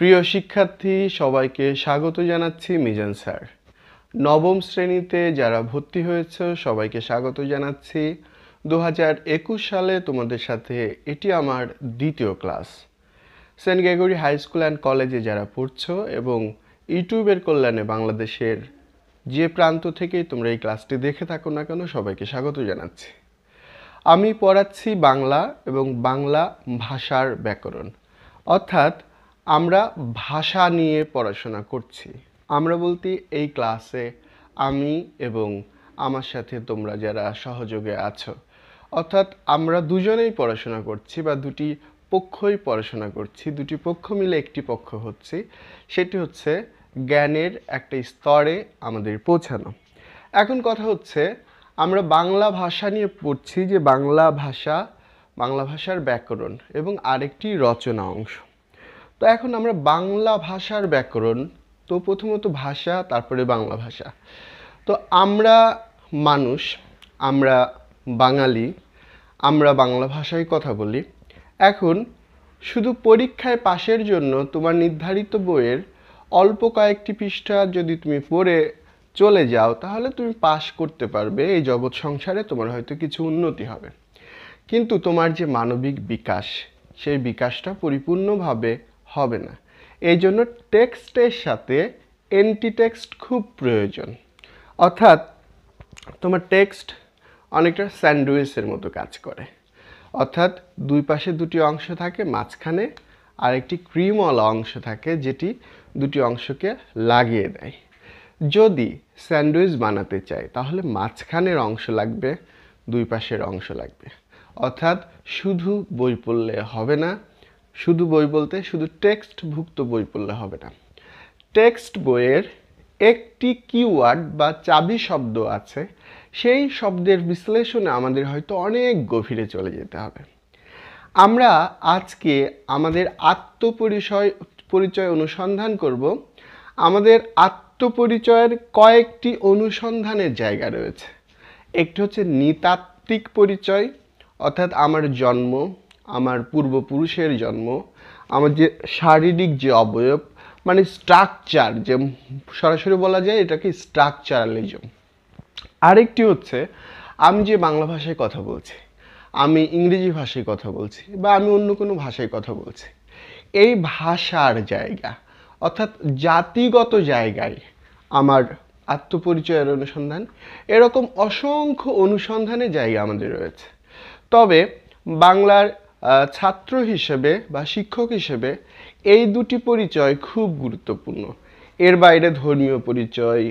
প্রিয় শিক্ষার্থী সবাইকে স্বাগত জানাচ্ছি মিজান স্যার নবম শ্রেণীতে যারা ভর্তি হয়েছে সবাইকে স্বাগত জানাচ্ছি দু সালে তোমাদের সাথে এটি আমার দ্বিতীয় class saint Gregory high school and কলেজে যারা পড়ছ এবং ইউটিউবের কল্যাণে বাংলাদেশের যে প্রান্ত থেকেই তোমরা এই ক্লাসটি দেখে থাকো না কেন সবাইকে স্বাগত জানাচ্ছি আমি পড়াচ্ছি বাংলা এবং বাংলা ভাষার ব্যাকরণ অর্থাৎ আমরা ভাষা নিয়ে পড়াশোনা করছি আমরা বলতে এই ক্লাসে আমি এবং আমার সাথে তোমরা যারা সহযোগে আছো অর্থাৎ আমরা দুজনেই পড়াশোনা করছি বা দুটি পক্ষই পড়াশোনা করছি দুটি পক্ষ মিলে একটি পক্ষ হচ্ছে সেটি হচ্ছে জ্ঞানের একটা স্তরে আমাদের পৌঁছানো এখন কথা হচ্ছে আমরা বাংলা ভাষা নিয়ে পড়ছি যে বাংলা ভাষা বাংলা ভাষার ব্যাকরণ এবং আরেকটি রচনা অংশ তো এখন আমরা বাংলা ভাষার ব্যাকরণ তো প্রথমত ভাষা তারপরে বাংলা ভাষা তো আমরা মানুষ আমরা বাঙালি আমরা বাংলা ভাষায় কথা বলি এখন শুধু পরীক্ষায় পাশের জন্য তোমার নির্ধারিত বইয়ের অল্প কয়েকটি পৃষ্ঠা যদি তুমি পড়ে চলে যাও তাহলে তুমি পাশ করতে পারবে এই জগৎ সংসারে তোমার হয়তো কিছু উন্নতি হবে কিন্তু তোমার যে মানবিক বিকাশ সেই বিকাশটা পরিপূর্ণভাবে হবে না এই জন্য টেক্সটের সাথে টেক্সট খুব প্রয়োজন অর্থাৎ তোমার টেক্সট অনেকটা স্যান্ডউইচের মতো কাজ করে অর্থাৎ দুই পাশে দুটি অংশ থাকে মাঝখানে আরেকটি ক্রিমওয়ালা অংশ থাকে যেটি দুটি অংশকে লাগিয়ে দেয় যদি স্যান্ডউইচ বানাতে চাই তাহলে মাঝখানের অংশ লাগবে দুই পাশের অংশ লাগবে অর্থাৎ শুধু বই পড়লে হবে না শুধু বই বলতে শুধু টেক্সটভুক্ত বই পড়লে হবে না টেক্সট বইয়ের একটি কিওয়ার্ড বা চাবি শব্দ আছে সেই শব্দের বিশ্লেষণে আমাদের হয়তো অনেক গভীরে চলে যেতে হবে আমরা আজকে আমাদের আত্মপরিচয় পরিচয় অনুসন্ধান করব আমাদের আত্মপরিচয়ের কয়েকটি অনুসন্ধানের জায়গা রয়েছে একটি হচ্ছে নৃতাত্ত্বিক পরিচয় অর্থাৎ আমার জন্ম আমার পূর্বপুরুষের জন্ম আমার যে শারীরিক যে অবয়ব মানে স্ট্রাকচার যে সরাসরি বলা যায় এটাকে স্ট্রাকচারালিজম আরেকটি হচ্ছে আমি যে বাংলা ভাষায় কথা বলছি আমি ইংরেজি ভাষায় কথা বলছি বা আমি অন্য কোনো ভাষায় কথা বলছি এই ভাষার জায়গা অর্থাৎ জাতিগত জায়গায় আমার আত্মপরিচয়ের অনুসন্ধান এরকম অসংখ্য অনুসন্ধানের জায়গা আমাদের রয়েছে তবে বাংলার ছাত্র হিসেবে বা শিক্ষক হিসেবে এই দুটি পরিচয় খুব গুরুত্বপূর্ণ এর বাইরে ধর্মীয় পরিচয়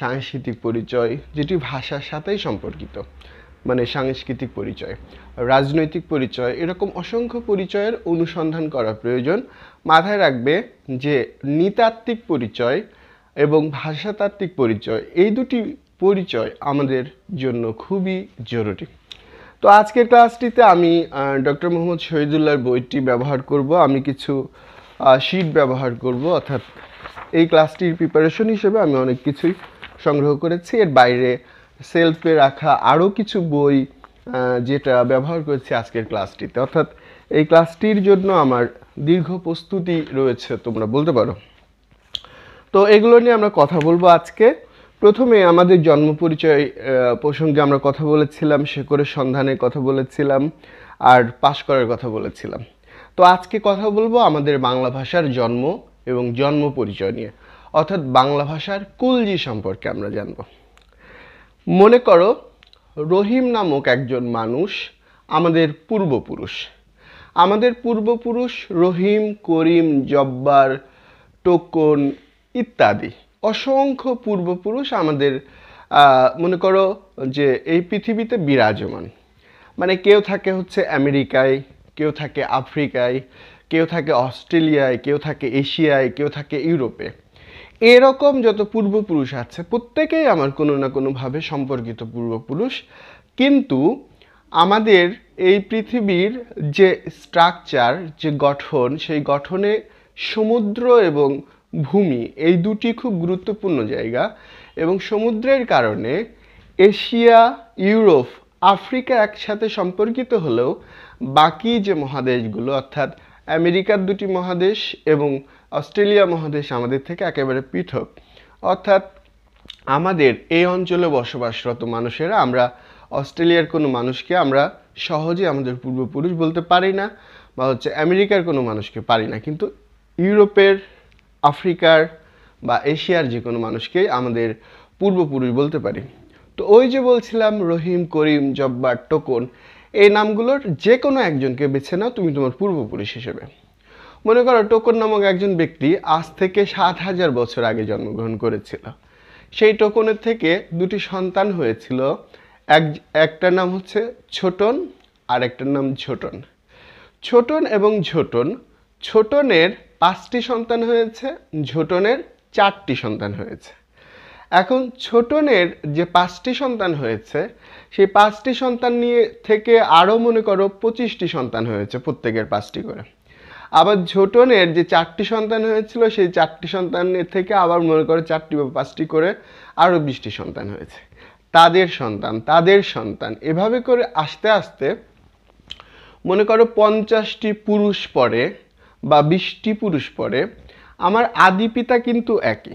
সাংস্কৃতিক পরিচয় যেটি ভাষার সাথেই সম্পর্কিত মানে সাংস্কৃতিক পরিচয় রাজনৈতিক পরিচয় এরকম অসংখ্য পরিচয়ের অনুসন্ধান করা প্রয়োজন মাথায় রাখবে যে নৃতাত্ত্বিক পরিচয় এবং ভাষাতাত্ত্বিক পরিচয় এই দুটি পরিচয় আমাদের জন্য খুবই জরুরি তো আজকের ক্লাসটিতে আমি ডক্টর মোহাম্মদ শহীদুল্লাহর বইটি ব্যবহার করব আমি কিছু শিট ব্যবহার করব অর্থাৎ এই ক্লাসটির প্রিপারেশন হিসেবে আমি অনেক কিছুই সংগ্রহ করেছি এর বাইরে সেলফে রাখা আরও কিছু বই যেটা ব্যবহার করেছি আজকের ক্লাসটিতে অর্থাৎ এই ক্লাসটির জন্য আমার দীর্ঘ প্রস্তুতি রয়েছে তোমরা বলতে পারো তো এগুলো নিয়ে আমরা কথা বলবো আজকে প্রথমে আমাদের জন্ম পরিচয় প্রসঙ্গে আমরা কথা বলেছিলাম শেখরের সন্ধানের কথা বলেছিলাম আর পাশ করার কথা বলেছিলাম তো আজকে কথা বলবো আমাদের বাংলা ভাষার জন্ম এবং জন্ম পরিচয় নিয়ে অর্থাৎ বাংলা ভাষার কুলজি সম্পর্কে আমরা জানব মনে করো রহিম নামক একজন মানুষ আমাদের পূর্বপুরুষ আমাদের পূর্বপুরুষ রহিম করিম জব্বার টোকন ইত্যাদি অসংখ্য পূর্বপুরুষ আমাদের মনে করো যে এই পৃথিবীতে বিরাজমান মানে কেউ থাকে হচ্ছে আমেরিকায় কেউ থাকে আফ্রিকায় কেউ থাকে অস্ট্রেলিয়ায় কেউ থাকে এশিয়ায় কেউ থাকে ইউরোপে এরকম যত পূর্বপুরুষ আছে প্রত্যেকেই আমার কোনো না কোনোভাবে সম্পর্কিত পূর্বপুরুষ কিন্তু আমাদের এই পৃথিবীর যে স্ট্রাকচার যে গঠন সেই গঠনে সমুদ্র এবং ভূমি এই দুটি খুব গুরুত্বপূর্ণ জায়গা এবং সমুদ্রের কারণে এশিয়া ইউরোপ আফ্রিকা একসাথে সম্পর্কিত হলেও বাকি যে মহাদেশগুলো অর্থাৎ আমেরিকার দুটি মহাদেশ এবং অস্ট্রেলিয়া মহাদেশ আমাদের থেকে একেবারে পৃথক অর্থাৎ আমাদের এই অঞ্চলে বসবাসরত মানুষেরা আমরা অস্ট্রেলিয়ার কোনো মানুষকে আমরা সহজে আমাদের পূর্বপুরুষ বলতে পারি না বা হচ্ছে আমেরিকার কোনো মানুষকে পারি না কিন্তু ইউরোপের আফ্রিকার বা এশিয়ার যে কোনো মানুষকেই আমাদের পূর্বপুরুষ বলতে পারি তো ওই যে বলছিলাম রহিম করিম জব্বার টোকন এই নামগুলোর যে কোনো একজনকে বেছে নাও তুমি তোমার পূর্বপুরুষ হিসেবে মনে করো টোকন নামক একজন ব্যক্তি আজ থেকে সাত হাজার বছর আগে জন্মগ্রহণ করেছিল সেই টোকনের থেকে দুটি সন্তান হয়েছিল এক একটার নাম হচ্ছে ছোটন আর একটার নাম ঝোটন ছোটন এবং ঝোটন ছোটনের পাঁচটি সন্তান হয়েছে ঝোটনের চারটি সন্তান হয়েছে এখন ছোটনের যে পাঁচটি সন্তান হয়েছে সেই পাঁচটি সন্তান নিয়ে থেকে আরও মনে করো পঁচিশটি সন্তান হয়েছে প্রত্যেকের পাঁচটি করে আবার ঝোটনের যে চারটি সন্তান হয়েছিল সেই চারটি সন্তানের থেকে আবার মনে করো চারটি বা পাঁচটি করে আরও বিশটি সন্তান হয়েছে তাদের সন্তান তাদের সন্তান এভাবে করে আস্তে আস্তে মনে করো পঞ্চাশটি পুরুষ পরে বা বিশটি পুরুষ পরে আমার আদি পিতা কিন্তু একই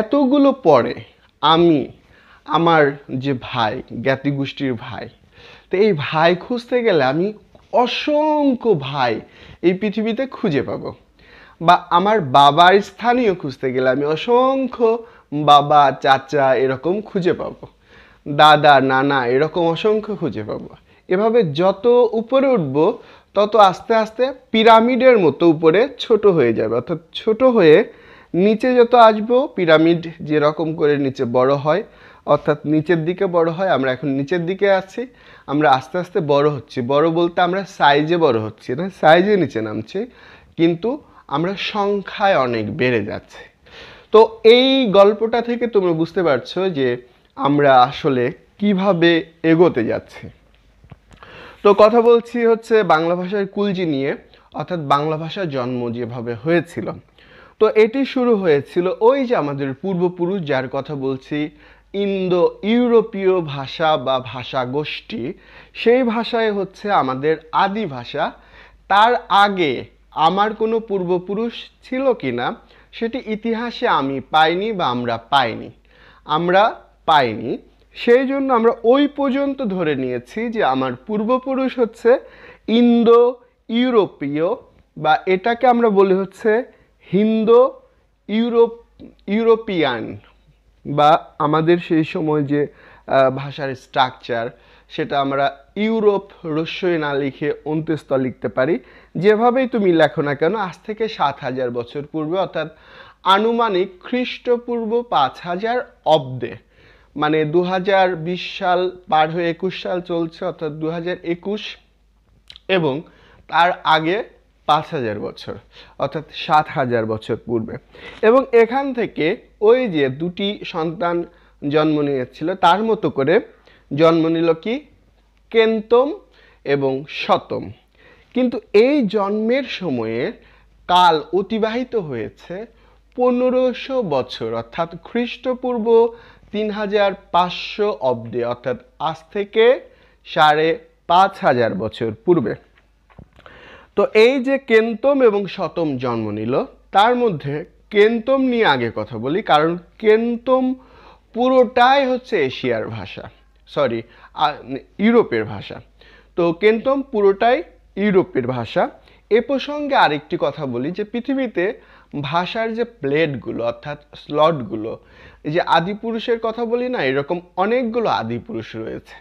এতগুলো পরে আমি আমার যে ভাই জ্ঞাতি গোষ্ঠীর ভাই তো এই ভাই খুঁজতে গেলে আমি অসংখ্য ভাই এই পৃথিবীতে খুঁজে পাব বা আমার বাবার স্থানীয় খুঁজতে গেলে আমি অসংখ্য বাবা চাচা এরকম খুঁজে পাব দাদা নানা এরকম অসংখ্য খুঁজে পাবো এভাবে যত উপরে উঠব তত আস্তে আস্তে পিরামিডের মতো উপরে ছোট হয়ে যাবে অর্থাৎ ছোট হয়ে নিচে যত আসবো পিরামিড যেরকম করে নিচে বড় হয় অর্থাৎ নিচের দিকে বড় হয় আমরা এখন নিচের দিকে আছি আমরা আস্তে আস্তে বড় হচ্ছি বড় বলতে আমরা সাইজে বড় হচ্ছি না সাইজে নিচে নামছি কিন্তু আমরা সংখ্যায় অনেক বেড়ে যাচ্ছে তো এই গল্পটা থেকে তোমরা বুঝতে পারছো যে আমরা আসলে কিভাবে এগোতে যাচ্ছি তো কথা বলছি হচ্ছে বাংলা ভাষার কুলজি নিয়ে অর্থাৎ বাংলা ভাষার জন্ম যেভাবে হয়েছিল তো এটি শুরু হয়েছিল ওই যে আমাদের পূর্বপুরুষ যার কথা বলছি ইন্দো ইউরোপীয় ভাষা বা ভাষা গোষ্ঠী সেই ভাষায় হচ্ছে আমাদের আদি ভাষা তার আগে আমার কোনো পূর্বপুরুষ ছিল কি না সেটি ইতিহাসে আমি পাইনি বা আমরা পাইনি আমরা পাইনি সেই জন্য আমরা ওই পর্যন্ত ধরে নিয়েছি যে আমার পূর্বপুরুষ হচ্ছে ইন্দো ইউরোপীয় বা এটাকে আমরা বলি হচ্ছে হিন্দো ইউরোপ ইউরোপিয়ান বা আমাদের সেই সময় যে ভাষার স্ট্রাকচার সেটা আমরা ইউরোপ রস্যই না লিখে অন্ত্যস্ত লিখতে পারি যেভাবেই তুমি লেখো না কেন আজ থেকে সাত হাজার বছর পূর্বে অর্থাৎ আনুমানিক খ্রিস্টপূর্ব পাঁচ হাজার অব্দে মানে দু সাল পার হয়ে একুশ সাল চলছে অর্থাৎ দু এবং তার আগে পাঁচ হাজার বছর অর্থাৎ সাত হাজার বছর পূর্বে এবং এখান থেকে ওই যে দুটি সন্তান জন্ম নিয়েছিল তার মতো করে জন্ম নিল কি কেন্তম এবং শতম কিন্তু এই জন্মের সময়ে কাল অতিবাহিত হয়েছে পনেরোশো বছর অর্থাৎ খ্রিস্টপূর্ব তিন হাজার পাঁচশো অব্দি অর্থাৎ আজ থেকে সাড়ে পাঁচ হাজার বছর পূর্বে তো এই যে কেন্তম এবং শতম জন্ম নিল তার মধ্যে কেন্তম নিয়ে আগে কথা বলি কারণ কেন্তম পুরোটাই হচ্ছে এশিয়ার ভাষা সরি ইউরোপের ভাষা তো কেন্তম পুরোটাই ইউরোপের ভাষা এ প্রসঙ্গে আরেকটি কথা বলি যে পৃথিবীতে ভাষার যে প্লেটগুলো অর্থাৎ স্লটগুলো এই যে আদিপুরুষের কথা বলি না এরকম অনেকগুলো আদিপুরুষ রয়েছে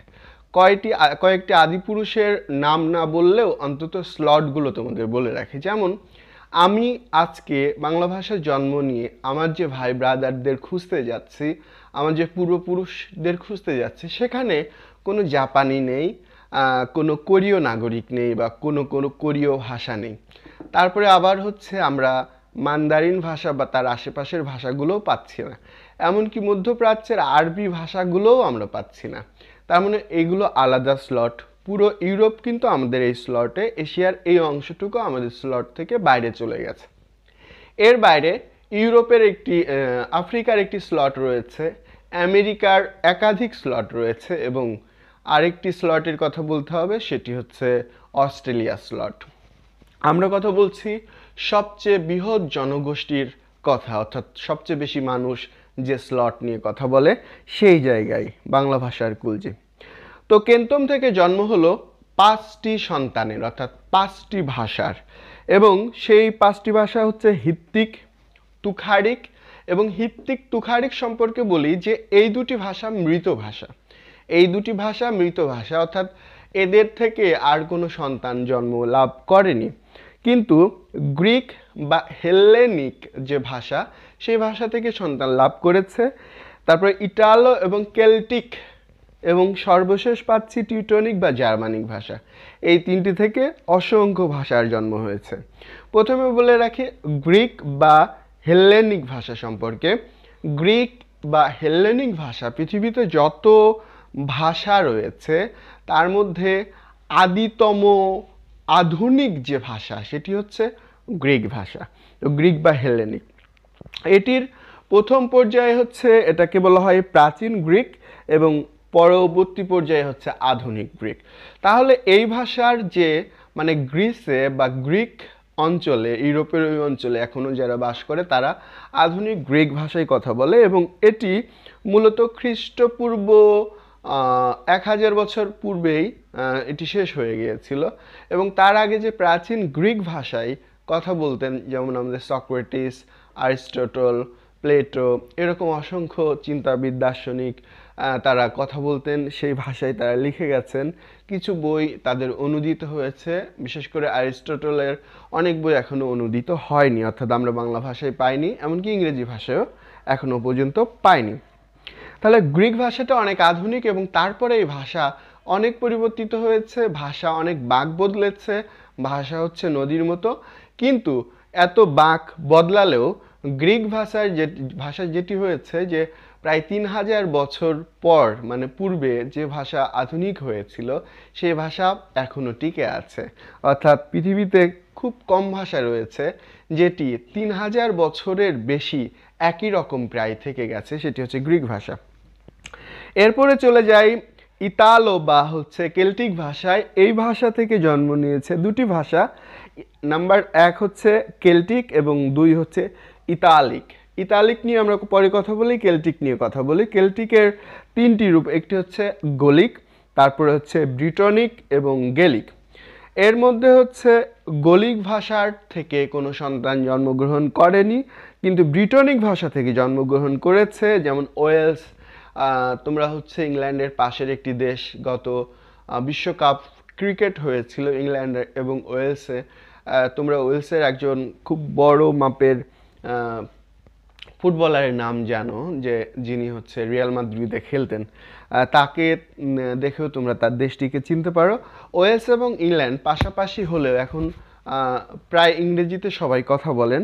কয়টি কয়েকটি আদিপুরুষের নাম না বললেও অন্তত স্লটগুলো তোমাদের বলে রাখি যেমন আমি আজকে বাংলা ভাষার জন্ম নিয়ে আমার যে ভাই ব্রাদারদের খুঁজতে যাচ্ছি আমার যে পূর্বপুরুষদের খুঁজতে যাচ্ছি সেখানে কোনো জাপানি নেই কোনো কোরীয় নাগরিক নেই বা কোনো কোনো কোরীয় ভাষা নেই তারপরে আবার হচ্ছে আমরা মান্দারিন ভাষা বা তার আশেপাশের ভাষাগুলোও পাচ্ছি না এমনকি মধ্যপ্রাচ্যের আরবি ভাষাগুলোও আমরা পাচ্ছি না তার মানে এগুলো আলাদা স্লট পুরো ইউরোপ কিন্তু আমাদের এই স্লটে এশিয়ার এই অংশটুকু আমাদের স্লট থেকে বাইরে চলে গেছে এর বাইরে ইউরোপের একটি আফ্রিকার একটি স্লট রয়েছে আমেরিকার একাধিক স্লট রয়েছে এবং আরেকটি স্লটের কথা বলতে হবে সেটি হচ্ছে অস্ট্রেলিয়া স্লট আমরা কথা বলছি সবচেয়ে বৃহৎ জনগোষ্ঠীর কথা অর্থাৎ সবচেয়ে বেশি মানুষ যে স্লট নিয়ে কথা বলে সেই জায়গায় বাংলা ভাষার কুলজি তো কেন্তম থেকে জন্ম হলো পাঁচটি সন্তানের অর্থাৎ পাঁচটি ভাষার এবং সেই পাঁচটি ভাষা হচ্ছে হিত্তিক তুখারিক এবং হিত্তিক তুখারিক সম্পর্কে বলি যে এই দুটি ভাষা মৃত ভাষা এই দুটি ভাষা মৃত ভাষা অর্থাৎ এদের থেকে আর কোনো সন্তান জন্ম লাভ করেনি কিন্তু গ্রিক বা হেলেনিক যে ভাষা সেই ভাষা থেকে সন্তান লাভ করেছে তারপরে ইটালো এবং কেল্টিক এবং সর্বশেষ পাচ্ছি টিউটনিক বা জার্মানিক ভাষা এই তিনটি থেকে অসংখ্য ভাষার জন্ম হয়েছে প্রথমে বলে রাখি গ্রিক বা হেলেনিক ভাষা সম্পর্কে গ্রিক বা হেলেনিক ভাষা পৃথিবীতে যত ভাষা রয়েছে তার মধ্যে আদিতম আধুনিক যে ভাষা সেটি হচ্ছে গ্রিক ভাষা তো গ্রিক বা হেলেনিক এটির প্রথম পর্যায়ে হচ্ছে এটাকে বলা হয় প্রাচীন গ্রিক এবং পরবর্তী পর্যায়ে হচ্ছে আধুনিক গ্রিক তাহলে এই ভাষার যে মানে গ্রিসে বা গ্রিক অঞ্চলে ইউরোপের ওই অঞ্চলে এখনও যারা বাস করে তারা আধুনিক গ্রিক ভাষায় কথা বলে এবং এটি মূলত খ্রিস্টপূর্ব এক হাজার বছর পূর্বেই এটি শেষ হয়ে গিয়েছিল এবং তার আগে যে প্রাচীন গ্রিক ভাষায় কথা বলতেন যেমন আমাদের সক্রেটিস আরিস্টটল প্লেটো এরকম অসংখ্য চিন্তাবিদ দার্শনিক তারা কথা বলতেন সেই ভাষায় তারা লিখে গেছেন কিছু বই তাদের অনুদিত হয়েছে বিশেষ করে অ্যারিস্টটলের অনেক বই এখনও অনুদিত হয়নি অর্থাৎ আমরা বাংলা ভাষায় পাইনি এমনকি ইংরেজি ভাষায়ও এখনও পর্যন্ত পাইনি তাহলে গ্রিক ভাষাটা অনেক আধুনিক এবং তারপরে এই ভাষা অনেক পরিবর্তিত হয়েছে ভাষা অনেক বাঘ বদলেছে ভাষা হচ্ছে নদীর মতো কিন্তু এত বাঘ বদলালেও গ্রিক ভাষার যে ভাষা যেটি হয়েছে যে প্রায় তিন হাজার বছর পর মানে পূর্বে যে ভাষা আধুনিক হয়েছিল সেই ভাষা এখনও টিকে আছে অর্থাৎ পৃথিবীতে খুব কম ভাষা রয়েছে যেটি তিন হাজার বছরের বেশি একই রকম প্রায় থেকে গেছে সেটি হচ্ছে গ্রিক ভাষা এরপরে চলে যাই ইতালো বা হচ্ছে কেল্টিক ভাষায় এই ভাষা থেকে জন্ম নিয়েছে দুটি ভাষা নাম্বার এক হচ্ছে কেল্টিক এবং দুই হচ্ছে ইতালিক ইতালিক নিয়ে আমরা পরে কথা বলি কেল্টিক নিয়ে কথা বলি কেল্টিকের তিনটি রূপ একটি হচ্ছে গলিক তারপরে হচ্ছে ব্রিটনিক এবং গেলিক এর মধ্যে হচ্ছে গলিক ভাষার থেকে কোনো সন্তান জন্মগ্রহণ করেনি কিন্তু ব্রিটনিক ভাষা থেকে জন্মগ্রহণ করেছে যেমন ওয়েলস তোমরা হচ্ছে ইংল্যান্ডের পাশের একটি দেশ গত বিশ্বকাপ ক্রিকেট হয়েছিল ইংল্যান্ড এবং ওয়েলসে তোমরা ওয়েলসের একজন খুব বড় মাপের ফুটবলারের নাম জানো যে যিনি হচ্ছে রিয়াল মাদ্রিদে খেলতেন তাকে দেখেও তোমরা তার দেশটিকে চিনতে পারো ওয়েলস এবং ইংল্যান্ড পাশাপাশি হলেও এখন প্রায় ইংরেজিতে সবাই কথা বলেন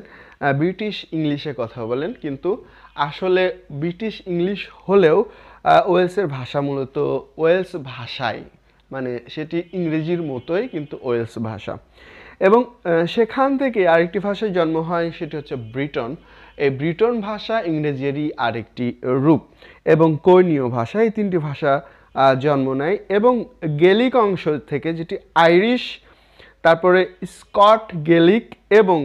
ব্রিটিশ ইংলিশে কথা বলেন কিন্তু আসলে ব্রিটিশ ইংলিশ হলেও ওয়েলসের ভাষা মূলত ওয়েলস ভাষাই মানে সেটি ইংরেজির মতোই কিন্তু ওয়েলস ভাষা এবং সেখান থেকে আরেকটি ভাষায় জন্ম হয় সেটি হচ্ছে ব্রিটন এই ব্রিটন ভাষা ইংরেজিরই আরেকটি রূপ এবং কর্ণীয় ভাষা এই তিনটি ভাষা জন্ম নেয় এবং গেলিক অংশ থেকে যেটি আইরিশ তারপরে স্কট গেলিক এবং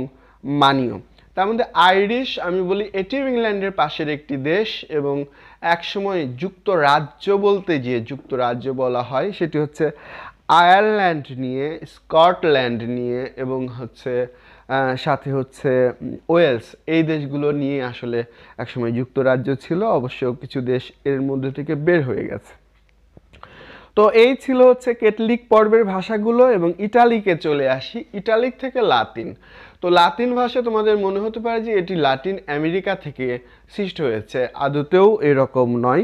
মানীয় তার মধ্যে আইরিশ আমি বলি এটিও ইংল্যান্ডের পাশের একটি দেশ এবং একসময় যুক্তরাজ্য বলতে যে যুক্তরাজ্য বলা হয় সেটি হচ্ছে আয়ারল্যান্ড নিয়ে স্কটল্যান্ড নিয়ে এবং হচ্ছে সাথে হচ্ছে ওয়েলস এই দেশগুলো নিয়ে আসলে একসময় যুক্তরাজ্য ছিল অবশ্য কিছু দেশ এর মধ্যে থেকে বের হয়ে গেছে তো এই ছিল হচ্ছে কেটলিক পর্বের ভাষাগুলো এবং ইটালিকে চলে আসি ইটালিক থেকে লাতিন তো লাতিন ভাষা তোমাদের মনে হতে পারে যে এটি লাতিন আমেরিকা থেকে সৃষ্টি হয়েছে আদতেও এরকম নয়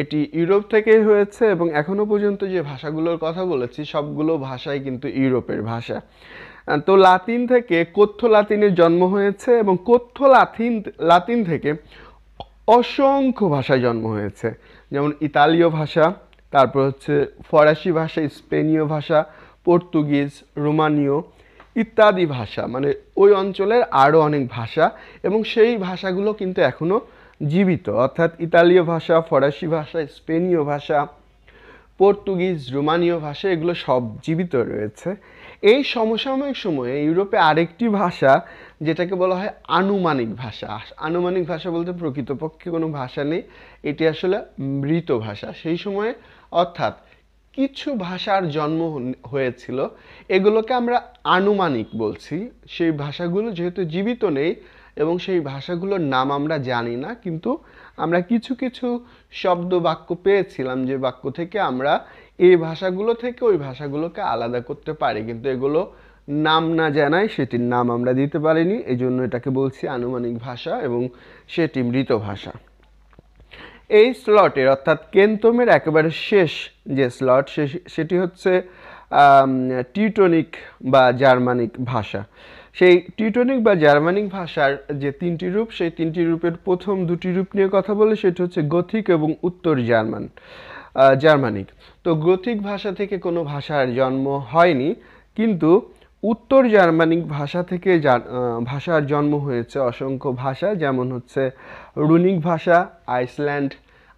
এটি ইউরোপ থেকে হয়েছে এবং এখনও পর্যন্ত যে ভাষাগুলোর কথা বলেছি সবগুলো ভাষাই কিন্তু ইউরোপের ভাষা তো লাতিন থেকে কথ্য লাতিনের জন্ম হয়েছে এবং কথ্য লাতিন লাতিন থেকে অসংখ্য ভাষায় জন্ম হয়েছে যেমন ইতালীয় ভাষা তারপর হচ্ছে ফরাসি ভাষা স্পেনীয় ভাষা পর্তুগিজ রোমানীয় ইত্যাদি ভাষা মানে ওই অঞ্চলের আরও অনেক ভাষা এবং সেই ভাষাগুলো কিন্তু এখনও জীবিত অর্থাৎ ইতালীয় ভাষা ফরাসি ভাষা স্পেনীয় ভাষা পর্তুগিজ রোমানীয় ভাষা এগুলো সব জীবিত রয়েছে এই সমসাময়িক সময়ে ইউরোপে আরেকটি ভাষা যেটাকে বলা হয় আনুমানিক ভাষা আনুমানিক ভাষা বলতে প্রকৃতপক্ষে কোনো ভাষা নেই এটি আসলে মৃত ভাষা সেই সময়ে অর্থাৎ কিছু ভাষার জন্ম হয়েছিল এগুলোকে আমরা আনুমানিক বলছি সেই ভাষাগুলো যেহেতু জীবিত নেই এবং সেই ভাষাগুলোর নাম আমরা জানি না কিন্তু আমরা কিছু কিছু শব্দ বাক্য পেয়েছিলাম যে বাক্য থেকে আমরা এই ভাষাগুলো থেকে ওই ভাষাগুলোকে আলাদা করতে পারি কিন্তু এগুলো নাম না জানায় সেটির নাম আমরা দিতে পারিনি এই জন্য এটাকে বলছি আনুমানিক ভাষা এবং সেটি মৃত ভাষা এই স্লটের অর্থাৎ কেন্তমের একেবারে শেষ যে স্লট সেটি হচ্ছে টিউটনিক বা জার্মানিক ভাষা সেই টিউটনিক বা জার্মানিক ভাষার যে তিনটি রূপ সেই তিনটি রূপের প্রথম দুটি রূপ নিয়ে কথা বলে সেটি হচ্ছে গথিক এবং উত্তর জার্মান জার্মানিক তো গথিক ভাষা থেকে কোনো ভাষার জন্ম হয়নি কিন্তু উত্তর জার্মানিক ভাষা থেকে ভাষার জন্ম হয়েছে অসংখ্য ভাষা যেমন হচ্ছে রুনিক ভাষা আইসল্যান্ড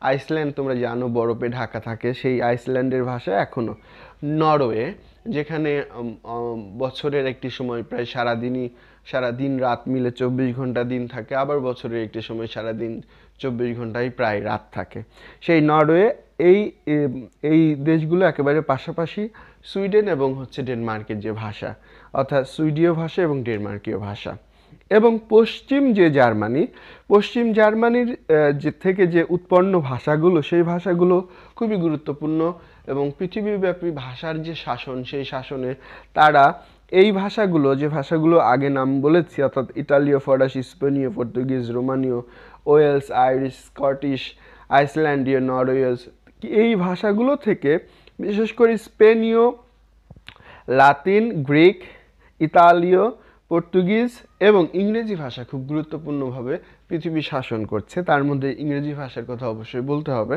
আইসল্যান্ড তোমরা জানো বরফে ঢাকা থাকে সেই আইসল্যান্ডের ভাষা এখনও নরওয়ে যেখানে বছরের একটি সময় প্রায় সারাদিনই সারাদিন রাত মিলে চব্বিশ ঘন্টা দিন থাকে আবার বছরের একটি সময় সারাদিন চব্বিশ ঘন্টাই প্রায় রাত থাকে সেই নরওয়ে এই এই দেশগুলো একেবারে পাশাপাশি সুইডেন এবং হচ্ছে ডেনমার্কের যে ভাষা অর্থাৎ সুইডীয় ভাষা এবং ডেনমার্কীয় ভাষা এবং পশ্চিম যে জার্মানি পশ্চিম জার্মানির যে থেকে যে উৎপন্ন ভাষাগুলো সেই ভাষাগুলো খুবই গুরুত্বপূর্ণ এবং পৃথিবীব্যাপী ভাষার যে শাসন সেই শাসনে তারা এই ভাষাগুলো যে ভাষাগুলো আগে নাম বলেছি অর্থাৎ ইটালীয় ফরাসি স্পেনীয় পর্তুগিজ রোমানীয় ওয়েলস আইরিশ স্কটিশ আইসল্যান্ডীয় নরওয়েলস এই ভাষাগুলো থেকে বিশেষ করে স্পেনীয় লাতিন গ্রিক ইতালীয় পর্তুগিজ এবং ইংরেজি ভাষা খুব গুরুত্বপূর্ণভাবে পৃথিবী শাসন করছে তার মধ্যে ইংরেজি ভাষার কথা অবশ্যই বলতে হবে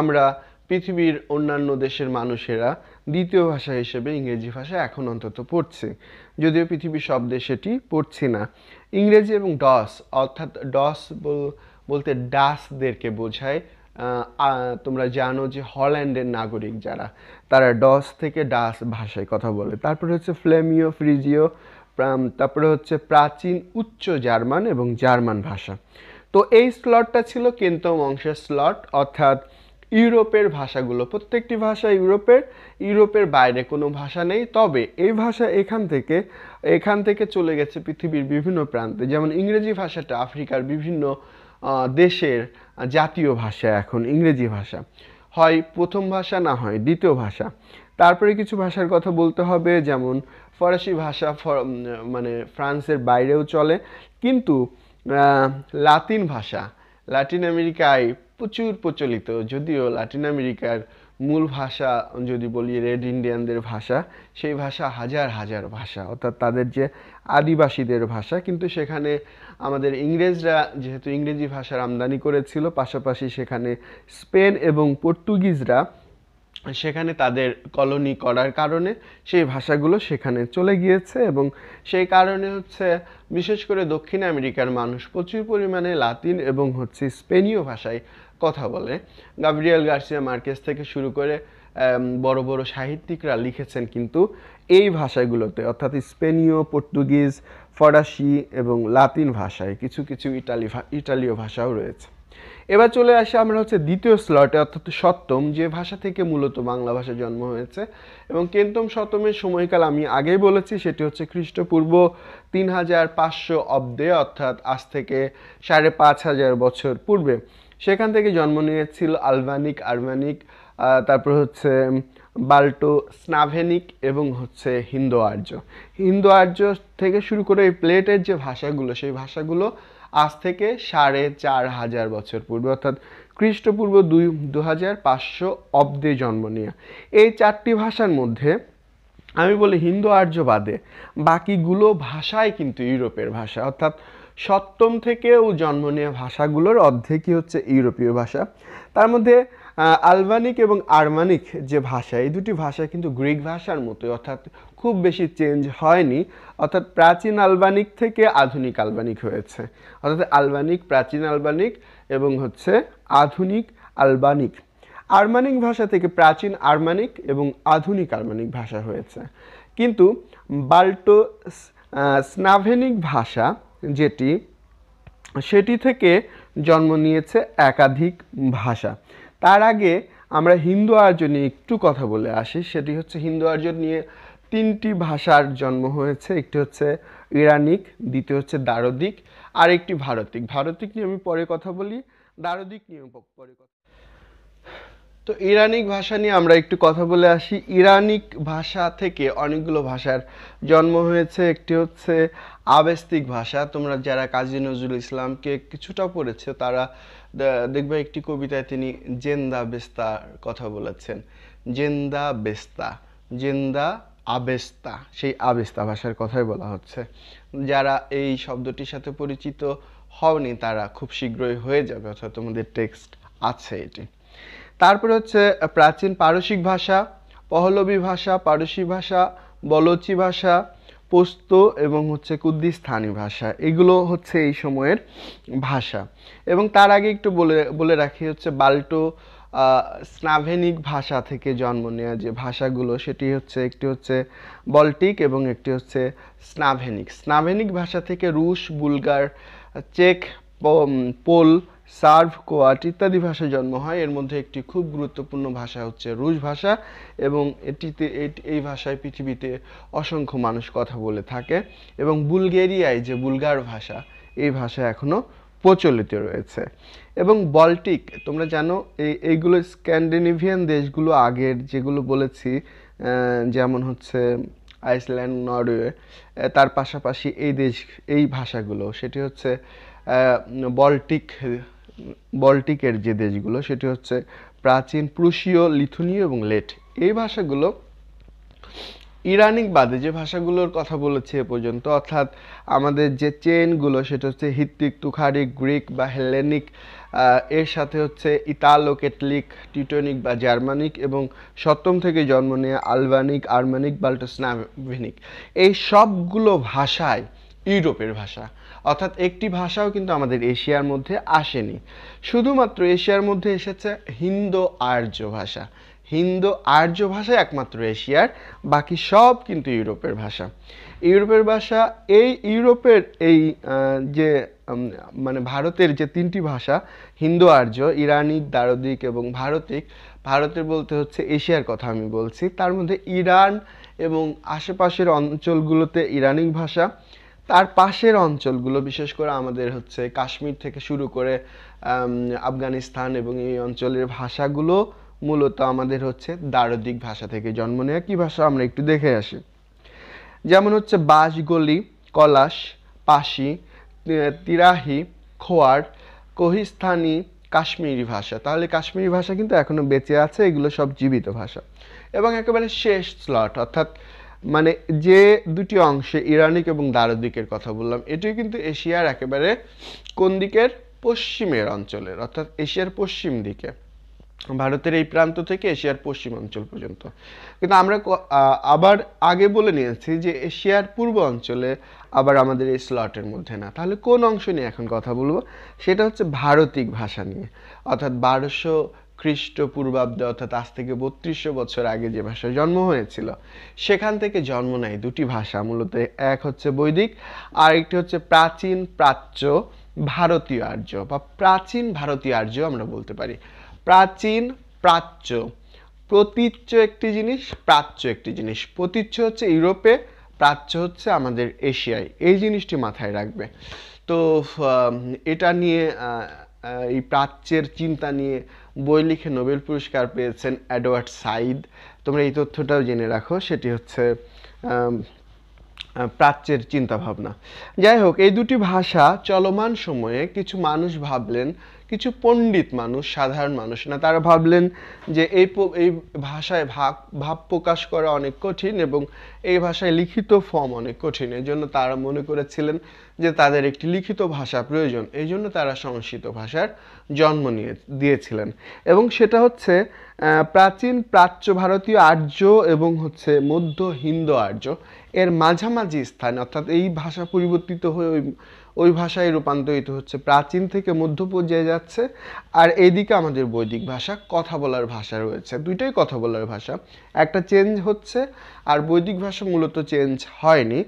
আমরা পৃথিবীর অন্যান্য দেশের মানুষেরা দ্বিতীয় ভাষা হিসেবে ইংরেজি ভাষা এখন অন্তত পড়ছে যদিও পৃথিবীর সব দেশেটি পড়ছি না ইংরেজি এবং ডস অর্থাৎ ডস বলতে ডাসদেরকে বোঝায় তোমরা জানো যে হল্যান্ডের নাগরিক যারা তারা ডস থেকে ডাস ভাষায় কথা বলে তারপরে হচ্ছে ফ্লেমিও ফ্রিজিও তারপরে হচ্ছে প্রাচীন উচ্চ জার্মান এবং জার্মান ভাষা তো এই স্লটটা ছিল কেন্তম অংশের স্লট অর্থাৎ ইউরোপের ভাষাগুলো প্রত্যেকটি ভাষা ইউরোপের ইউরোপের বাইরে কোনো ভাষা নেই তবে এই ভাষা এখান থেকে এখান থেকে চলে গেছে পৃথিবীর বিভিন্ন প্রান্তে যেমন ইংরেজি ভাষাটা আফ্রিকার বিভিন্ন দেশের জাতীয় ভাষা এখন ইংরেজি ভাষা হয় প্রথম ভাষা না হয় দ্বিতীয় ভাষা তারপরে কিছু ভাষার কথা বলতে হবে যেমন ফরাসি ভাষা মানে ফ্রান্সের বাইরেও চলে কিন্তু লাতিন ভাষা লাতিন আমেরিকায় প্রচুর প্রচলিত যদিও লাতিন আমেরিকার মূল ভাষা যদি বলি রেড ইন্ডিয়ানদের ভাষা সেই ভাষা হাজার হাজার ভাষা অর্থাৎ তাদের যে আদিবাসীদের ভাষা কিন্তু সেখানে আমাদের ইংরেজরা যেহেতু ইংরেজি ভাষার আমদানি করেছিল পাশাপাশি সেখানে স্পেন এবং পর্তুগিজরা সেখানে তাদের কলোনি করার কারণে সেই ভাষাগুলো সেখানে চলে গিয়েছে এবং সেই কারণে হচ্ছে বিশেষ করে দক্ষিণ আমেরিকার মানুষ প্রচুর পরিমাণে লাতিন এবং হচ্ছে স্পেনীয় ভাষায় কথা বলে গাবরিয়াল গার্সিয়া মার্কেস থেকে শুরু করে বড় বড় সাহিত্যিকরা লিখেছেন কিন্তু এই ভাষাগুলোতে অর্থাৎ স্পেনীয় পর্তুগিজ ফরাসি এবং লাতিন ভাষায় কিছু কিছু ইটালি ইটালীয় ভাষাও রয়েছে এবার চলে আসি আমরা হচ্ছে দ্বিতীয় স্লটে অর্থাৎ সপ্তম যে ভাষা থেকে মূলত বাংলা ভাষা জন্ম হয়েছে এবং কেন্তম সপ্তমের সময়কাল আমি আগেই বলেছি সেটি হচ্ছে খ্রিস্টপূর্ব তিন হাজার পাঁচশো অব্দে অর্থাৎ আজ থেকে সাড়ে পাঁচ হাজার বছর পূর্বে সেখান থেকে জন্ম নিয়েছিল আলবানিক আরবানিক তারপর হচ্ছে বাল্টো স্নাভেনিক এবং হচ্ছে হিন্দো আর্য হিন্দো আর্য থেকে শুরু করে এই প্লেটের যে ভাষাগুলো সেই ভাষাগুলো আজ থেকে সাড়ে চার হাজার বছর পূর্বে অর্থাৎ খ্রিস্টপূর্ব দুই দু হাজার পাঁচশো অব্দে জন্ম নেওয়া এই চারটি ভাষার মধ্যে আমি বলি হিন্দু আর্য বাদে বাকিগুলো ভাষাই কিন্তু ইউরোপের ভাষা অর্থাৎ সপ্তম থেকেও জন্ম নেওয়া ভাষাগুলোর অর্ধেকই হচ্ছে ইউরোপীয় ভাষা তার মধ্যে আলবানিক এবং আর্মানিক যে ভাষা এই দুটি ভাষা কিন্তু গ্রিক ভাষার মতোই অর্থাৎ খুব বেশি চেঞ্জ হয়নি অর্থাৎ প্রাচীন আলবানিক থেকে আধুনিক আলবানিক হয়েছে অর্থাৎ আলবানিক প্রাচীন আলবানিক এবং হচ্ছে আধুনিক আলবানিক আর্মানিক ভাষা থেকে প্রাচীন আর্মানিক এবং আধুনিক আর্মানিক ভাষা হয়েছে কিন্তু বাল্টো স্নাভেনিক ভাষা যেটি সেটি থেকে জন্ম নিয়েছে একাধিক ভাষা তার আগে আমরা হিন্দু আর্য নিয়ে একটু কথা বলে আসি সেটি হচ্ছে হিন্দু আর্য নিয়ে তিনটি ভাষার জন্ম হয়েছে একটি হচ্ছে ইরানিক দ্বিতীয় হচ্ছে দারদিক আর একটি ভারতিক ভারতিক নিয়ে আমি পরে কথা বলি দারদিক নিয়ে পরে কথা তো ইরানিক ভাষা নিয়ে আমরা একটু কথা বলে আসি ইরানিক ভাষা থেকে অনেকগুলো ভাষার জন্ম হয়েছে একটি হচ্ছে আবেস্তিক ভাষা তোমরা যারা কাজী নজরুল ইসলামকে কিছুটা পড়েছে তারা দেখবে একটি কবিতায় তিনি জেন্দা বেস্তার কথা বলেছেন জেন্দা বেস্তা জেন্দা আবেস্তা সেই আবেস্তা ভাষার কথাই বলা হচ্ছে যারা এই শব্দটির সাথে পরিচিত হওনি তারা খুব শীঘ্রই হয়ে যাবে অর্থাৎ তোমাদের টেক্সট আছে এটি তারপরে হচ্ছে প্রাচীন পারসিক ভাষা পহলবী ভাষা পারসি ভাষা বলচি ভাষা পোস্ত এবং হচ্ছে কুদ্দিস্থানি ভাষা এগুলো হচ্ছে এই সময়ের ভাষা এবং তার আগে একটু বলে বলে রাখি হচ্ছে বাল্টো স্নাভেনিক ভাষা থেকে জন্ম নেওয়া যে ভাষাগুলো সেটি হচ্ছে একটি হচ্ছে বল্টিক এবং একটি হচ্ছে স্নাভেনিক স্নাভেনিক ভাষা থেকে রুশ বুলগার চেক পোল সার্ভ কোয়াট ইত্যাদি ভাষায় জন্ম হয় এর মধ্যে একটি খুব গুরুত্বপূর্ণ ভাষা হচ্ছে রুশ ভাষা এবং এটিতে এই ভাষায় পৃথিবীতে অসংখ্য মানুষ কথা বলে থাকে এবং বুলগেরিয়ায় যে বুলগার ভাষা এই ভাষা এখনও প্রচলিত রয়েছে এবং বল্টিক তোমরা জানো এই এইগুলো স্ক্যান্ডিনেভিয়ান দেশগুলো আগের যেগুলো বলেছি যেমন হচ্ছে আইসল্যান্ড নরওয়ে তার পাশাপাশি এই দেশ এই ভাষাগুলো সেটি হচ্ছে বল্টিক বল্টিকের যে দেশগুলো সেটি হচ্ছে প্রাচীন প্রুশীয় লিথুনীয় এবং লেট এই ভাষাগুলো ইরানিক বাদে যে ভাষাগুলোর কথা বলেছি এ পর্যন্ত অর্থাৎ আমাদের যে চেনগুলো সেটা হচ্ছে হিত্তিক তুখারিক গ্রিক বা হেলেনিক এর সাথে হচ্ছে ইতালো কেটলিক টিটনিক বা জার্মানিক এবং সপ্তম থেকে জন্ম নেওয়া আলবানিক আর্মানিক বাল্টোস্নাভিনিক এই সবগুলো ভাষায় ইউরোপের ভাষা অর্থাৎ একটি ভাষাও কিন্তু আমাদের এশিয়ার মধ্যে আসেনি শুধুমাত্র এশিয়ার মধ্যে এসেছে হিন্দো আর্য ভাষা হিন্দো আর্য ভাষা একমাত্র এশিয়ার বাকি সব কিন্তু ইউরোপের ভাষা ইউরোপের ভাষা এই ইউরোপের এই যে মানে ভারতের যে তিনটি ভাষা হিন্দো আর্য ইরানি দারদিক এবং ভারতিক ভারতের বলতে হচ্ছে এশিয়ার কথা আমি বলছি তার মধ্যে ইরান এবং আশেপাশের অঞ্চলগুলোতে ইরানি ভাষা তার পাশের অঞ্চলগুলো বিশেষ করে আমাদের হচ্ছে কাশ্মীর থেকে শুরু করে আফগানিস্তান এবং এই অঞ্চলের ভাষাগুলো মূলত আমাদের হচ্ছে দ্বারদিক ভাষা থেকে জন্ম নেওয়া কী ভাষা আমরা একটু দেখে আসি যেমন হচ্ছে বাসগলি কলাশ পাশি তিরাহি খোয়ার কোহিস্থানি কাশ্মীরি ভাষা তাহলে কাশ্মীরি ভাষা কিন্তু এখনও বেঁচে আছে এগুলো সব জীবিত ভাষা এবং একেবারে শেষ স্লট অর্থাৎ মানে যে দুটি অংশে ইরানিক এবং দারদিকের কথা বললাম এটিও কিন্তু এশিয়ার একেবারে কোন দিকের পশ্চিমের অঞ্চলের অর্থাৎ এশিয়ার পশ্চিম দিকে ভারতের এই প্রান্ত থেকে এশিয়ার পশ্চিমাঞ্চল পর্যন্ত কিন্তু আমরা আবার আগে বলে নিয়েছি যে এশিয়ার পূর্ব অঞ্চলে আবার আমাদের এই স্লটের মধ্যে না তাহলে কোন অংশ নিয়ে এখন কথা বলবো সেটা হচ্ছে ভারতিক ভাষা নিয়ে অর্থাৎ বারোশো খ্রিস্টপূর্বাব্দে অর্থাৎ আজ থেকে বত্রিশশো বছর আগে যে ভাষা জন্ম হয়েছিল সেখান থেকে জন্ম নেয় দুটি ভাষা মূলত এক হচ্ছে বৈদিক আর একটি হচ্ছে প্রাচীন প্রাচ্য ভারতীয় আর্য বা প্রাচীন ভারতীয় আর্য আমরা বলতে পারি প্রাচীন প্রাচ্য প্রতীচ্য একটি জিনিস প্রাচ্য একটি জিনিস প্রতীচ্য হচ্ছে ইউরোপে প্রাচ্য হচ্ছে আমাদের এশিয়ায় এই জিনিসটি মাথায় রাখবে তো এটা নিয়ে এই প্রাচ্যের চিন্তা নিয়ে বই লিখে নোবেল পুরস্কার পেয়েছেন অ্যাডওয়ার্ড সাইদ তোমরা এই তথ্যটাও জেনে রাখো সেটি হচ্ছে প্রাচ্যের চিন্তাভাবনা যাই হোক এই দুটি ভাষা চলমান সময়ে কিছু মানুষ ভাবলেন কিছু পণ্ডিত মানুষ সাধারণ মানুষ না তারা ভাবলেন যে এই এই ভাষায় ভাব ভাব প্রকাশ করা অনেক কঠিন এবং এই ভাষায় লিখিত ফর্ম অনেক কঠিন এই জন্য তারা মনে করেছিলেন যে তাদের একটি লিখিত ভাষা প্রয়োজন এই জন্য তারা সংস্কৃত ভাষার জন্ম নিয়ে দিয়েছিলেন এবং সেটা হচ্ছে প্রাচীন প্রাচ্য ভারতীয় আর্য এবং হচ্ছে মধ্য হিন্দু আর্য এর মাঝামাঝি স্থান অর্থাৎ এই ভাষা পরিবর্তিত হয়ে ওই ওই ভাষায় রূপান্তরিত হচ্ছে প্রাচীন থেকে মধ্য পর্যায়ে যাচ্ছে আর এদিকে আমাদের বৈদিক ভাষা কথা বলার ভাষা রয়েছে দুইটাই কথা বলার ভাষা একটা চেঞ্জ হচ্ছে আর বৈদিক ভাষা মূলত চেঞ্জ হয়নি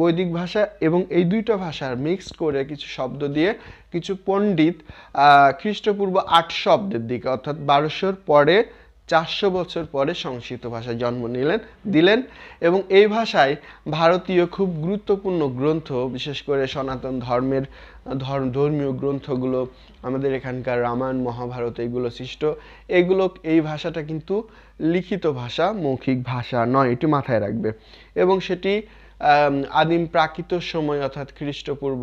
বৈদিক ভাষা এবং এই দুইটা ভাষার মিক্সড করে কিছু শব্দ দিয়ে কিছু পণ্ডিত খ্রিস্টপূর্ব আট শব্দের দিকে অর্থাৎ বারোশোর পরে চারশো বছর পরে সংস্কৃত ভাষায় জন্ম নিলেন দিলেন এবং এই ভাষায় ভারতীয় খুব গুরুত্বপূর্ণ গ্রন্থ বিশেষ করে সনাতন ধর্মের ধর্ম ধর্মীয় গ্রন্থগুলো আমাদের এখানকার রামায়ণ মহাভারত এগুলো সৃষ্ট এগুলো এই ভাষাটা কিন্তু লিখিত ভাষা মৌখিক ভাষা নয় এটি মাথায় রাখবে এবং সেটি আদিম প্রাকৃত সময় অর্থাৎ খ্রিস্টপূর্ব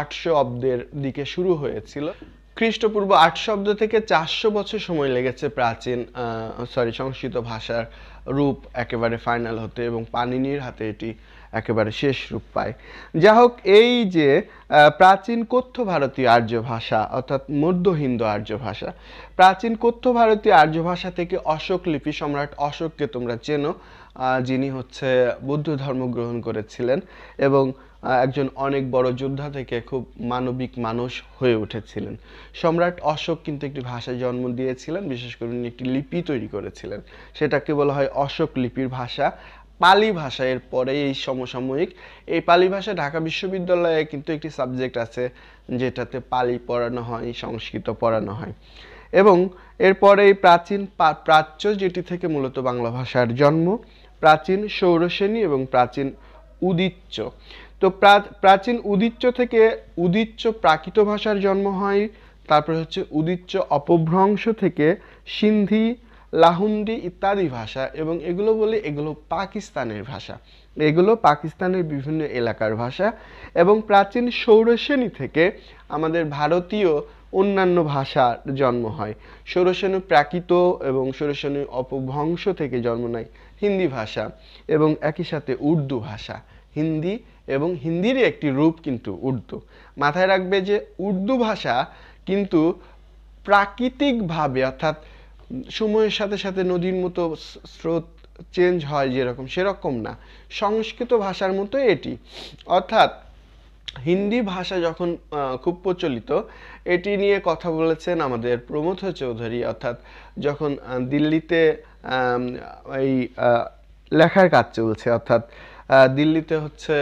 আটশো অব্দের দিকে শুরু হয়েছিল খ্রিস্টপূর্ব আট শব্দ থেকে চারশো বছর সময় লেগেছে প্রাচীন সরি সংস্কৃত ভাষার রূপ একেবারে ফাইনাল হতে এবং পানিনির হাতে এটি একেবারে শেষ রূপ পায় যা হোক এই যে প্রাচীন কথ্য ভারতীয় আর্য ভাষা অর্থাৎ মধ্য হিন্দু আর্য ভাষা প্রাচীন কথ্য ভারতীয় আর্য ভাষা থেকে অশোক লিপি সম্রাট অশোককে তোমরা চেনো যিনি হচ্ছে বৌদ্ধ ধর্ম গ্রহণ করেছিলেন এবং একজন অনেক বড় যোদ্ধা থেকে খুব মানবিক মানুষ হয়ে উঠেছিলেন সম্রাট অশোক কিন্তু একটি ভাষায় জন্ম দিয়েছিলেন বিশেষ করে উনি একটি লিপি তৈরি করেছিলেন সেটাকে বলা হয় অশোক লিপির ভাষা পালি ভাষা এর পরে এই সমসাময়িক এই পালি ভাষা ঢাকা বিশ্ববিদ্যালয়ে কিন্তু একটি সাবজেক্ট আছে যেটাতে পালি পড়ানো হয় সংস্কৃত পড়ানো হয় এবং এরপরে এই প্রাচীন প্রাচ্য যেটি থেকে মূলত বাংলা ভাষার জন্ম প্রাচীন সৌরসেনী এবং প্রাচীন উদিচ্য তো প্রাচীন উদিচ্য থেকে উদিচ্য প্রাকৃত ভাষার জন্ম হয় তারপরে হচ্ছে উদিচ্য অপভ্রংশ থেকে সিন্ধি লাহুন্ডি ইত্যাদি ভাষা এবং এগুলো বলে এগুলো পাকিস্তানের ভাষা এগুলো পাকিস্তানের বিভিন্ন এলাকার ভাষা এবং প্রাচীন সৌরসেনী থেকে আমাদের ভারতীয় অন্যান্য ভাষার জন্ম হয় সৌরসেনু প্রাকৃত এবং সৌরসেনু অপভ্রংশ থেকে জন্ম নেয় হিন্দি ভাষা এবং একই সাথে উর্দু ভাষা হিন্দি এবং হিন্দিরই একটি রূপ কিন্তু উর্দু মাথায় রাখবে যে উর্দু ভাষা কিন্তু প্রাকৃতিকভাবে অর্থাৎ সময়ের সাথে সাথে নদীর মতো স্রোত চেঞ্জ হয় যেরকম সেরকম না সংস্কৃত ভাষার মতো এটি অর্থাৎ হিন্দি ভাষা যখন খুব প্রচলিত এটি নিয়ে কথা বলেছেন আমাদের প্রমথ চৌধুরী অর্থাৎ যখন দিল্লিতে এই লেখার কাজ চলছে অর্থাৎ দিল্লিতে হচ্ছে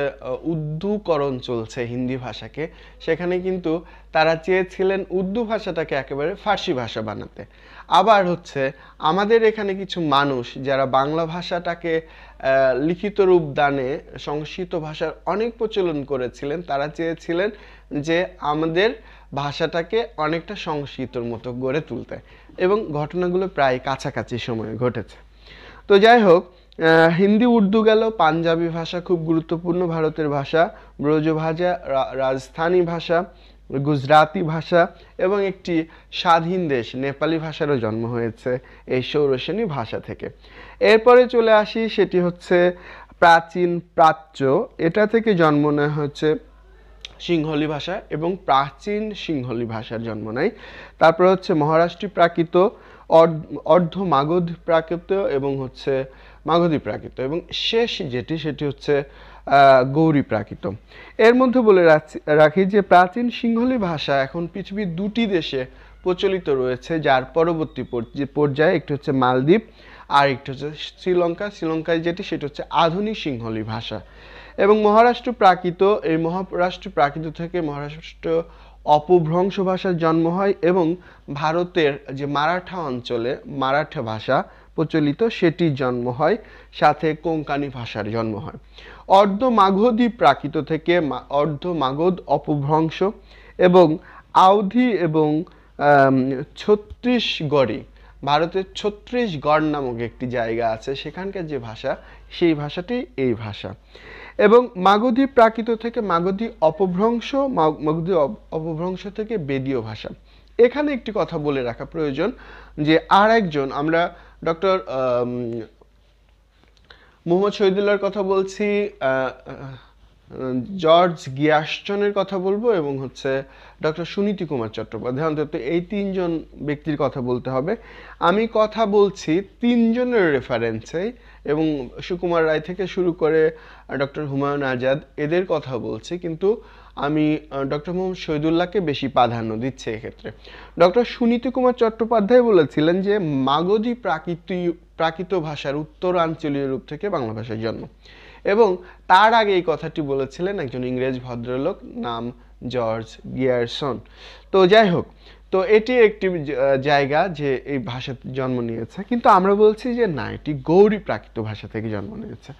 উর্দুকরণ চলছে হিন্দি ভাষাকে সেখানে কিন্তু তারা চেয়েছিলেন উর্দু ভাষাটাকে একেবারে ফার্সি ভাষা বানাতে আবার হচ্ছে আমাদের এখানে কিছু মানুষ যারা বাংলা ভাষাটাকে লিখিত রূপ দানে সংস্কৃত ভাষার অনেক প্রচলন করেছিলেন তারা চেয়েছিলেন যে আমাদের ভাষাটাকে অনেকটা সংস্কৃতর মতো গড়ে তুলতে এবং ঘটনাগুলো প্রায় কাছাকাছি সময়ে ঘটেছে তো যাই হোক হিন্দি উর্দু গেল পাঞ্জাবি ভাষা খুব গুরুত্বপূর্ণ ভারতের ভাষা ব্রজভাষা রাজস্থানী ভাষা গুজরাতি ভাষা এবং একটি স্বাধীন দেশ নেপালি ভাষারও জন্ম হয়েছে এই সৌরসেনী ভাষা থেকে এরপরে চলে আসি সেটি হচ্ছে প্রাচীন প্রাচ্য এটা থেকে জন্ম নেওয়া হচ্ছে সিংহলি ভাষা এবং প্রাচীন সিংহলি ভাষার জন্ম নেয় তারপর হচ্ছে মহারাষ্ট্রী প্রাকৃত অর্ধ মাগধ প্রাকৃত এবং হচ্ছে মাগধী প্রাকৃত এবং শেষ যেটি সেটি হচ্ছে গৌরী প্রাকৃত এর মধ্যে বলে রাখি যে প্রাচীন সিংহলি ভাষা এখন পৃথিবীর দুটি দেশে প্রচলিত রয়েছে যার পরবর্তী পর্যায়ে একটি হচ্ছে মালদ্বীপ আর একটি হচ্ছে শ্রীলঙ্কা শ্রীলঙ্কায় যেটি সেটি হচ্ছে আধুনিক সিংহলি ভাষা এবং মহারাষ্ট্র প্রাকৃত এই মহারাষ্ট্র প্রাকৃত থেকে মহারাষ্ট্র অপভ্রংশ ভাষার জন্ম হয় এবং ভারতের যে মারাঠা অঞ্চলে মারাঠা ভাষা প্রচলিত সেটির জন্ম হয় সাথে কোঙ্কানি ভাষার জন্ম হয় অর্ধ মাঘধি প্রাকৃত থেকে অর্ধ মাগধ অপভ্রংশ এবং আউধি এবং ছত্রিশগড়ে ভারতের ছত্রিশগড় নামক একটি জায়গা আছে সেখানকার যে ভাষা সেই ভাষাটি এই ভাষা এবং মাগধী প্রাকৃত থেকে মাগধী অপভ্রংশ মাগধী অপভ্রংশ থেকে বেদীয় ভাষা এখানে একটি কথা বলে রাখা প্রয়োজন যে আর একজন আমরা ডক্টর মোহাম্মদ শহীদুল্লাহর কথা বলছি জর্জ গিয়াসচনের কথা বলবো এবং হচ্ছে ডক্টর সুনীতি কুমার চট্টোপাধ্যায় অন্তত এই তিনজন ব্যক্তির কথা বলতে হবে আমি কথা বলছি তিনজনের রেফারেন্সে এবং সুকুমার রায় থেকে শুরু করে ডক্টর হুমায়ুন আজাদ এদের কথা বলছি কিন্তু আমি ডক্টর মোহাম্মদ শহীদুল্লাহকে বেশি প্রাধান্য দিচ্ছি এক্ষেত্রে ডক্টর সুনীতি কুমার চট্টোপাধ্যায় বলেছিলেন যে মাগধী প্রাকৃতি প্রাকৃত ভাষার উত্তরাঞ্চলীয় রূপ থেকে বাংলা ভাষার জন্ম এবং তার আগে এই কথাটি বলেছিলেন একজন ইংরেজ ভদ্রলোক নাম জর্জ গিয়ারসন তো যাই হোক তো এটি একটি জায়গা যে এই ভাষা জন্ম নিয়েছে কিন্তু আমরা বলছি যে না এটি গৌরী প্রাকৃত ভাষা থেকে জন্ম নিয়েছে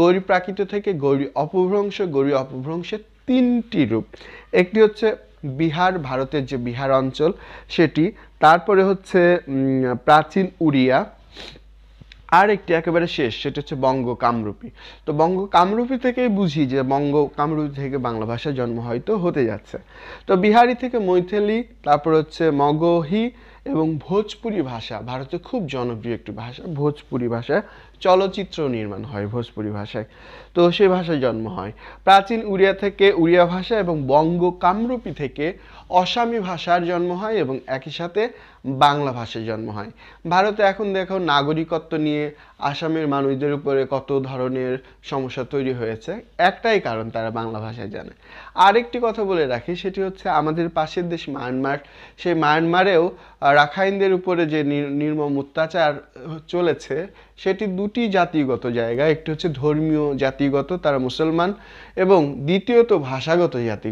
গৌরী প্রাকৃত থেকে গৌরী অপভ্রংশ গৌরী অপভ্রংশের তিনটি রূপ একটি হচ্ছে বিহার ভারতের যে বিহার অঞ্চল সেটি তারপরে হচ্ছে প্রাচীন উড়িয়া আর একটি একেবারে শেষ সেটা হচ্ছে বঙ্গ কামরূপী তো বঙ্গ কামরূপী থেকেই বুঝি যে বঙ্গ কামরূপী থেকে বাংলা ভাষার জন্ম হয়তো হতে যাচ্ছে তো বিহারি থেকে মৈথেলি তারপর হচ্ছে মগহী এবং ভোজপুরি ভাষা ভারতে খুব জনপ্রিয় একটি ভাষা ভোজপুরি ভাষা চলচ্চিত্র নির্মাণ হয় ভোজপুরি ভাষায় তো সে ভাষায় জন্ম হয় প্রাচীন উড়িয়া থেকে উড়িয়া ভাষা এবং বঙ্গ কামরূপী থেকে অসামী ভাষার জন্ম হয় এবং একই সাথে বাংলা ভাষায় জন্ম হয় ভারতে এখন দেখো নাগরিকত্ব নিয়ে আসামের মানুষদের উপরে কত ধরনের সমস্যা তৈরি হয়েছে একটাই কারণ তারা বাংলা ভাষায় জানে আরেকটি কথা বলে রাখি সেটি হচ্ছে আমাদের পাশের দেশ মায়ানমার সেই মায়ানমারেও রাখাইনদের উপরে যে নির্মম অত্যাচার চলেছে সেটি দুটি জাতিগত জায়গা একটি হচ্ছে ধর্মীয় জাতিগত তারা মুসলমান এবং দ্বিতীয়ত ভাষাগত জাতি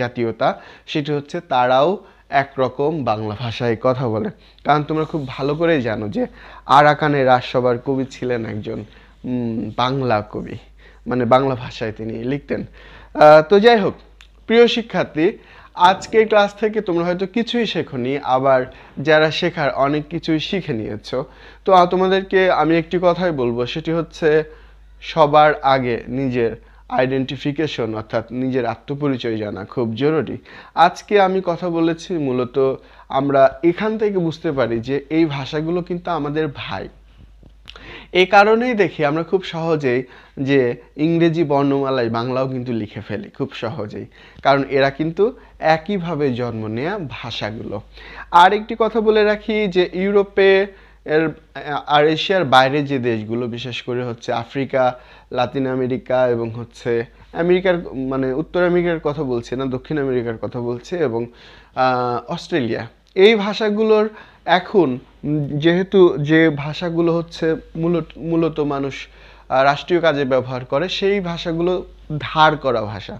জাতীয়তা সেটি হচ্ছে তারাও একরকম বাংলা ভাষায় কথা বলে কারণ তোমরা খুব ভালো করেই জানো যে আরাকানের রাজসভার কবি ছিলেন একজন বাংলা কবি মানে বাংলা ভাষায় তিনি লিখতেন তো যাই হোক প্রিয় শিক্ষার্থী আজকের ক্লাস থেকে তোমরা হয়তো কিছুই শেখনি আবার যারা শেখার অনেক কিছুই শিখে নিয়েছ তো তোমাদেরকে আমি একটি কথাই বলবো সেটি হচ্ছে সবার আগে নিজের আইডেন্টিফিকেশন অর্থাৎ নিজের আত্মপরিচয় জানা খুব জরুরি আজকে আমি কথা বলেছি মূলত আমরা এখান থেকে বুঝতে পারি যে এই ভাষাগুলো কিন্তু আমাদের ভাই এই কারণেই দেখি আমরা খুব সহজেই যে ইংরেজি বর্ণমালায় বাংলাও কিন্তু লিখে ফেলি খুব সহজেই কারণ এরা কিন্তু একইভাবে জন্ম নেয়া ভাষাগুলো আর একটি কথা বলে রাখি যে ইউরোপে এর আর এশিয়ার বাইরে যে দেশগুলো বিশেষ করে হচ্ছে আফ্রিকা লাতিন আমেরিকা এবং হচ্ছে আমেরিকার মানে উত্তর আমেরিকার কথা বলছে না দক্ষিণ আমেরিকার কথা বলছে এবং অস্ট্রেলিয়া এই ভাষাগুলোর এখন যেহেতু যে ভাষাগুলো হচ্ছে মূলত মূলত মানুষ রাষ্ট্রীয় কাজে ব্যবহার করে সেই ভাষাগুলো ধার করা ভাষা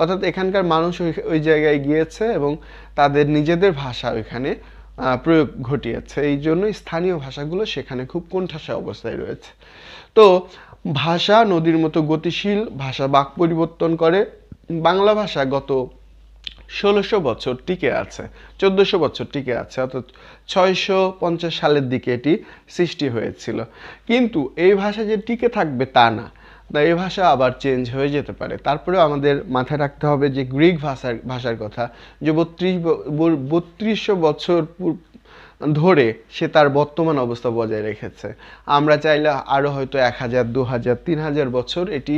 অর্থাৎ এখানকার মানুষ ওই জায়গায় গিয়েছে এবং তাদের নিজেদের ভাষা ওইখানে প্রয়োগ ঘটিয়েছে এই জন্য স্থানীয় ভাষাগুলো সেখানে খুব কোণঠাসা অবস্থায় রয়েছে তো ভাষা নদীর মতো গতিশীল ভাষা বাক পরিবর্তন করে বাংলা ভাষা গত ষোলোশো বছর টিকে আছে চোদ্দোশো বছর টিকে আছে অর্থাৎ ছয়শো পঞ্চাশ সালের দিকে এটি সৃষ্টি হয়েছিল কিন্তু এই ভাষা যে টিকে থাকবে তা না না এই ভাষা আবার চেঞ্জ হয়ে যেতে পারে তারপরেও আমাদের মাথায় রাখতে হবে যে গ্রিক ভাষার ভাষার কথা যে বত্রিশ বত্রিশশো বছর ধরে সে তার বর্তমান অবস্থা বজায় রেখেছে আমরা চাইলে আরও হয়তো এক হাজার দু হাজার তিন হাজার বছর এটি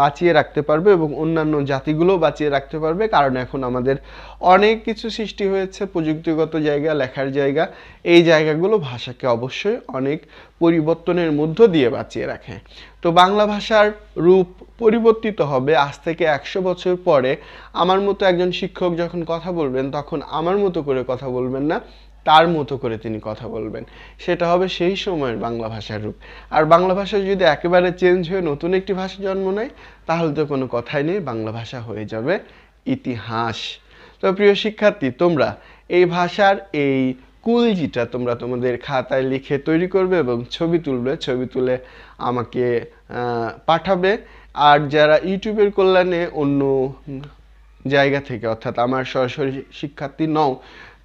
বাঁচিয়ে রাখতে পারবে এবং অন্যান্য জাতিগুলো বাঁচিয়ে রাখতে পারবে কারণ এখন আমাদের অনেক কিছু সৃষ্টি হয়েছে প্রযুক্তিগত জায়গা লেখার জায়গা এই জায়গাগুলো ভাষাকে অবশ্যই অনেক পরিবর্তনের মধ্য দিয়ে বাঁচিয়ে রাখে তো বাংলা ভাষার রূপ পরিবর্তিত হবে আজ থেকে একশো বছর পরে আমার মতো একজন শিক্ষক যখন কথা বলবেন তখন আমার মতো করে কথা বলবেন না তার মতো করে তিনি কথা বলবেন সেটা হবে সেই সময়ের বাংলা ভাষার রূপ আর বাংলা ভাষা যদি একেবারে চেঞ্জ হয়ে নতুন একটি ভাষা জন্ম নেয় তাহলে তো কোনো কথাই নেই বাংলা ভাষা হয়ে যাবে ইতিহাস তো প্রিয় শিক্ষার্থী তোমরা এই ভাষার এই কুলজিটা তোমরা তোমাদের খাতায় লিখে তৈরি করবে এবং ছবি তুলবে ছবি তুলে আমাকে পাঠাবে আর যারা ইউটিউবের কল্যাণে অন্য জায়গা থেকে অর্থাৎ আমার সরাসরি শিক্ষার্থী নও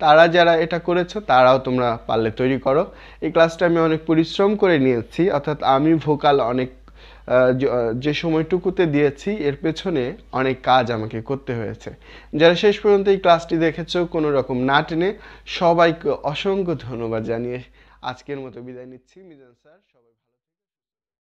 তারা যারা এটা করেছো তারাও তোমরা পারলে তৈরি করো এই ক্লাসটা আমি অনেক পরিশ্রম করে নিয়েছি অর্থাৎ আমি ভোকাল অনেক যে সময়টুকুতে দিয়েছি এর পেছনে অনেক কাজ আমাকে করতে হয়েছে যারা শেষ পর্যন্ত এই ক্লাসটি দেখেছো কোনো রকম না টেনে সবাইকে অসংখ্য ধন্যবাদ জানিয়ে আজকের মতো বিদায় নিচ্ছি মিজান স্যার